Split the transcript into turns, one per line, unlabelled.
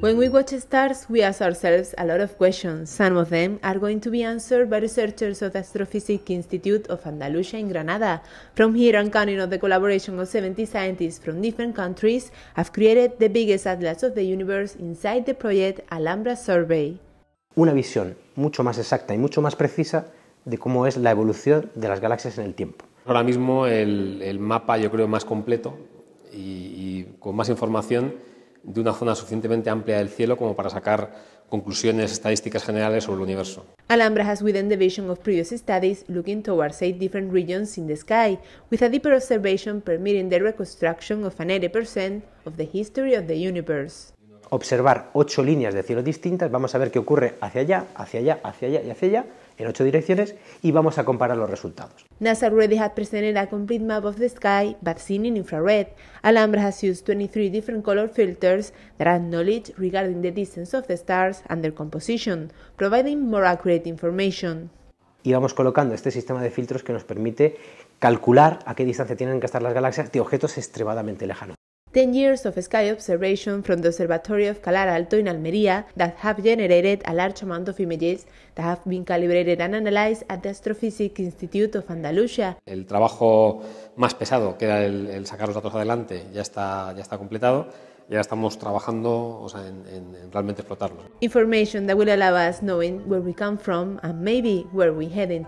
When we watch stars, we ask ourselves a lot of questions. Some of them are going to be answered by researchers of the Astrophysics Institute of Andalusia in Granada. From here I'm counting of the collaboration of 70 scientists from different countries have created the biggest atlas of the universe inside the project Alhambra Survey.
Una visión mucho más exacta y mucho más precisa de cómo es la evolución de las galaxias en el tiempo. Ahora mismo el, el
mapa yo creo más completo y con más información de una zona suficientemente amplia del cielo como para sacar conclusiones estadísticas generales sobre el universo.
Alhambra has within the vision of previous studies looking towards eight different regions in the sky, with a deeper observation permitting the reconstruction of an 80% of the history of the universe
observar ocho líneas de cielo distintas, vamos a ver qué ocurre hacia allá, hacia allá, hacia allá y hacia allá, en ocho direcciones, y vamos a comparar los resultados.
NASA already had presented a complete map of the sky, but seen in infrared. Alhambra has used 23 different color filters that add knowledge regarding the distance of the stars and their composition, providing more accurate information.
Y vamos colocando este sistema de filtros que nos permite calcular a qué distancia tienen que estar las galaxias de objetos extremadamente lejanos.
10 years of sky observation from the Observatory of Calar Alto in Almería that have generated a large amount of images that have been calibrated and analyzed at the Astrophysics Institute of Andalusia.
El trabajo más pesado, que era el, sacar los datos adelante, ya está, ya está completado. y ahora estamos trabajando o sea, en, realmente explotarlo.
Information that will allow us knowing where we come from and maybe where we heading